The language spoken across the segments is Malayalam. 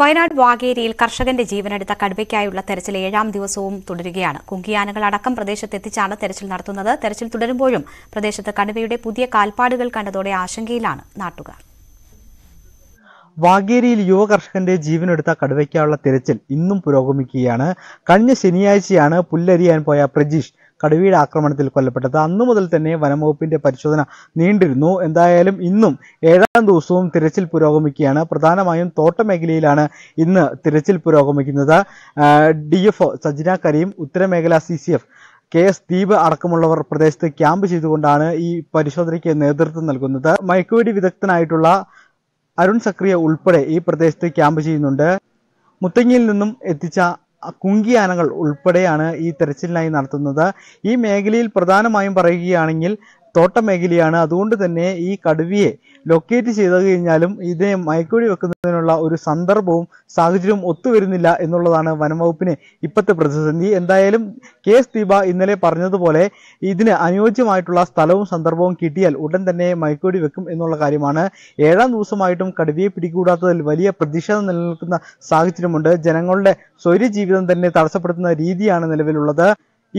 വയനാട് വാഗേരിയിൽ കർഷകന്റെ ജീവനെടുത്ത കടുവയ്ക്കായുള്ള തെരച്ചിൽ ഏഴാം ദിവസവും തുടരുകയാണ് കുങ്കിയാനകൾ അടക്കം പ്രദേശത്തെത്തിച്ചാണ് തെരച്ചിൽ നടത്തുന്നത് തെരച്ചിൽ തുടരുമ്പോഴും പ്രദേശത്ത് കടുവയുടെ പുതിയ കാൽപ്പാടുകൾ കണ്ടതോടെ ആശങ്കയിലാണ് നാട്ടുകാർ വാഗേരിയിൽ യുവ കർഷകന്റെ ജീവനെടുത്ത കടുവയ്ക്കായുള്ള തിരച്ചിൽ ഇന്നും പുരോഗമിക്കുകയാണ് കഴിഞ്ഞ ശനിയാഴ്ചയാണ് പുല്ലരിയാൻ പോയ പ്രജീഷ് കടുവയുടെ ആക്രമണത്തിൽ കൊല്ലപ്പെട്ടത് അന്നു മുതൽ തന്നെ വനംവകുപ്പിന്റെ പരിശോധന നീണ്ടിരുന്നു എന്തായാലും ഇന്നും ഏഴാം ദിവസവും തിരച്ചിൽ പുരോഗമിക്കുകയാണ് പ്രധാനമായും തോട്ടമേഖലയിലാണ് ഇന്ന് തിരച്ചിൽ പുരോഗമിക്കുന്നത് ഡി എഫ് സജ്ന കരീം ഉത്തരമേഖല C C F K S Deep അടക്കമുള്ളവർ പ്രദേശത്ത് ക്യാമ്പ് ചെയ്തുകൊണ്ടാണ് ഈ പരിശോധനയ്ക്ക് നേതൃത്വം നൽകുന്നത് മയക്കുവെടി വിദഗ്ധനായിട്ടുള്ള അരുൺ സക്രിയ ഉൾപ്പെടെ ഈ പ്രദേശത്ത് ക്യാമ്പ് ചെയ്യുന്നുണ്ട് മുത്തങ്ങിയിൽ നിന്നും എത്തിച്ച കുങ്കിയാനകൾ ഉൾപ്പെടെയാണ് ഈ തെരച്ചിലിനായി നടത്തുന്നത് ഈ മേഖലയിൽ പ്രധാനമായും പറയുകയാണെങ്കിൽ തോട്ട മേഖലയാണ് അതുകൊണ്ട് തന്നെ ഈ കടുവയെ ലൊക്കേറ്റ് ചെയ്ത് കഴിഞ്ഞാലും ഇതിനെ മയക്കുവഴി വെക്കുന്നതിനുള്ള ഒരു സന്ദർഭവും സാഹചര്യവും ഒത്തുവരുന്നില്ല എന്നുള്ളതാണ് വനംവകുപ്പിന് ഇപ്പോഴത്തെ പ്രതിസന്ധി എന്തായാലും കെ എസ് ദീപ ഇന്നലെ പറഞ്ഞതുപോലെ ഇതിന് അനുയോജ്യമായിട്ടുള്ള സ്ഥലവും സന്ദർഭവും കിട്ടിയാൽ ഉടൻ തന്നെ മയക്കുവഴി വെക്കും എന്നുള്ള കാര്യമാണ് ഏഴാം ദിവസമായിട്ടും കടുവയെ പിടികൂടാത്തതിൽ വലിയ പ്രതിഷേധം നിലനിൽക്കുന്ന സാഹചര്യമുണ്ട് ജനങ്ങളുടെ സ്വൈര്യ ജീവിതം തന്നെ തടസ്സപ്പെടുത്തുന്ന രീതിയാണ് നിലവിലുള്ളത്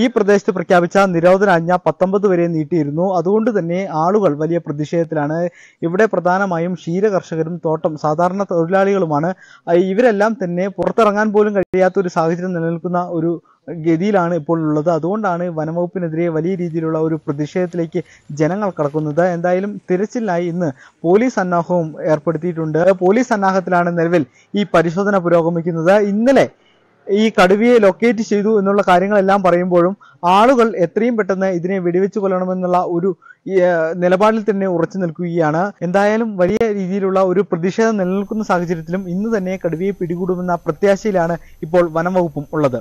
ഈ പ്രദേശത്ത് പ്രഖ്യാപിച്ച നിരോധനാജ്ഞ പത്തൊമ്പത് വരെ നീട്ടിയിരുന്നു അതുകൊണ്ട് തന്നെ ആളുകൾ വലിയ പ്രതിഷേധത്തിലാണ് ഇവിടെ പ്രധാനമായും ക്ഷീര കർഷകരും തോട്ടം സാധാരണ തൊഴിലാളികളുമാണ് ഇവരെല്ലാം തന്നെ പുറത്തിറങ്ങാൻ പോലും കഴിയാത്ത ഒരു സാഹചര്യം നിലനിൽക്കുന്ന ഒരു ഗതിയിലാണ് ഇപ്പോൾ ഉള്ളത് അതുകൊണ്ടാണ് വനംവകുപ്പിനെതിരെ വലിയ രീതിയിലുള്ള ഒരു പ്രതിഷേധത്തിലേക്ക് ജനങ്ങൾ കടക്കുന്നത് എന്തായാലും തിരച്ചിലായി ഇന്ന് പോലീസ് സന്നാഹവും ഏർപ്പെടുത്തിയിട്ടുണ്ട് പോലീസ് സന്നാഹത്തിലാണ് നിലവിൽ ഈ പരിശോധന പുരോഗമിക്കുന്നത് ഇന്നലെ ഈ കടുവയെ ലൊക്കേറ്റ് ചെയ്തു എന്നുള്ള കാര്യങ്ങളെല്ലാം പറയുമ്പോഴും ആളുകൾ എത്രയും പെട്ടെന്ന് ഇതിനെ വെടിവെച്ച് കൊല്ലണമെന്നുള്ള ഒരു നിലപാടിൽ തന്നെ ഉറച്ചു നിൽക്കുകയാണ് എന്തായാലും വലിയ രീതിയിലുള്ള ഒരു പ്രതിഷേധം നിലനിൽക്കുന്ന സാഹചര്യത്തിലും ഇന്ന് തന്നെ കടുവയെ പിടികൂടുമെന്ന പ്രത്യാശയിലാണ് ഇപ്പോൾ വനം വകുപ്പും ഉള്ളത്